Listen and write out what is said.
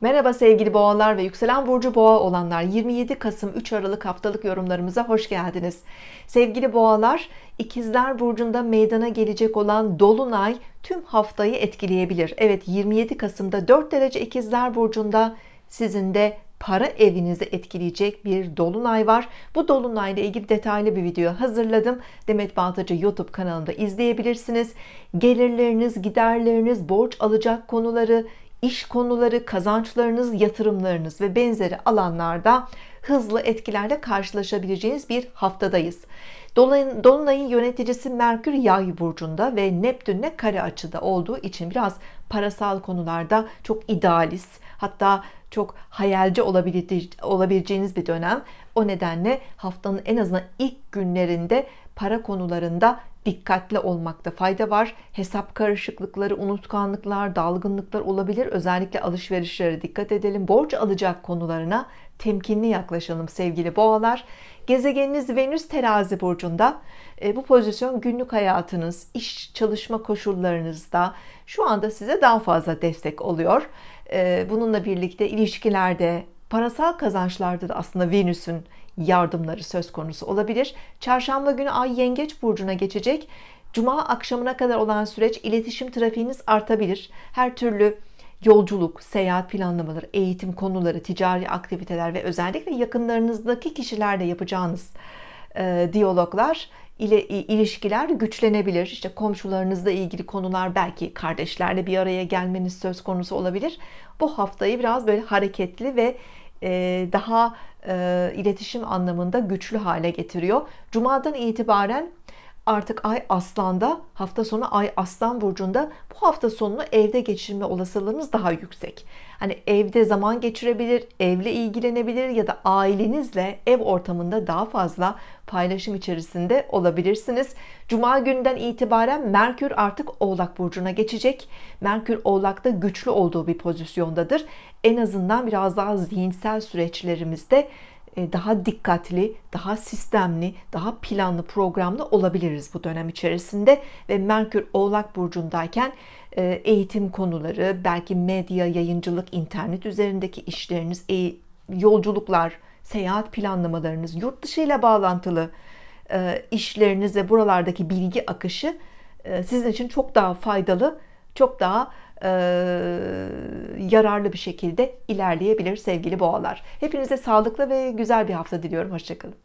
Merhaba sevgili boğalar ve yükselen burcu boğa olanlar 27 Kasım 3 Aralık haftalık yorumlarımıza hoş geldiniz. Sevgili boğalar ikizler burcunda meydana gelecek olan Dolunay tüm haftayı etkileyebilir. Evet 27 Kasım'da 4 derece ikizler burcunda sizin de para evinizi etkileyecek bir dolunay var. Bu dolunayla ilgili detaylı bir video hazırladım. Demet Baltacı YouTube kanalında izleyebilirsiniz. Gelirleriniz, giderleriniz, borç alacak konuları, iş konuları, kazançlarınız, yatırımlarınız ve benzeri alanlarda hızlı etkilerle karşılaşabileceğiniz bir haftadayız. Dolunay'ın yöneticisi Merkür Yay burcunda ve Neptün'le kare açıda olduğu için biraz parasal konularda çok idealist, hatta çok hayalci olabileceğiniz bir dönem. O nedenle haftanın en azından ilk günlerinde para konularında dikkatli olmakta fayda var. Hesap karışıklıkları, unutkanlıklar, dalgınlıklar olabilir. Özellikle alışverişlere dikkat edelim. Borç alacak konularına temkinli yaklaşalım sevgili boğalar. Gezegeniniz Venüs terazi burcunda. E, bu pozisyon günlük hayatınız, iş çalışma koşullarınızda şu anda size daha fazla destek oluyor. E, bununla birlikte ilişkilerde, parasal kazançlarda da aslında Venüs'ün yardımları söz konusu olabilir. Çarşamba günü Ay Yengeç burcuna geçecek. Cuma akşamına kadar olan süreç iletişim trafiğiniz artabilir. Her türlü yolculuk, seyahat planlamaları, eğitim konuları, ticari aktiviteler ve özellikle yakınlarınızdaki kişilerle yapacağınız e, diyaloglar ile ilişkiler güçlenebilir. İşte komşularınızla ilgili konular belki kardeşlerle bir araya gelmeniz söz konusu olabilir. Bu haftayı biraz böyle hareketli ve e, daha e, iletişim anlamında güçlü hale getiriyor. Cuma'dan itibaren artık Ay Aslan'da hafta sonu Ay Aslan burcunda bu hafta sonunu evde geçirme olasılığınız daha yüksek. Hani evde zaman geçirebilir, evle ilgilenebilir ya da ailenizle ev ortamında daha fazla paylaşım içerisinde olabilirsiniz. Cuma günden itibaren Merkür artık Oğlak burcuna geçecek. Merkür Oğlak'ta güçlü olduğu bir pozisyondadır. En azından biraz daha zihinsel süreçlerimizde e, daha dikkatli, daha sistemli, daha planlı, programlı olabiliriz bu dönem içerisinde ve Merkür Oğlak burcundayken e, eğitim konuları, belki medya, yayıncılık, internet üzerindeki işleriniz, e, yolculuklar, seyahat planlamalarınız, yurt dışı ile bağlantılı işleriniz ve buralardaki bilgi akışı sizin için çok daha faydalı, çok daha e, yararlı bir şekilde ilerleyebilir sevgili boğalar. Hepinize sağlıklı ve güzel bir hafta diliyorum. Hoşçakalın.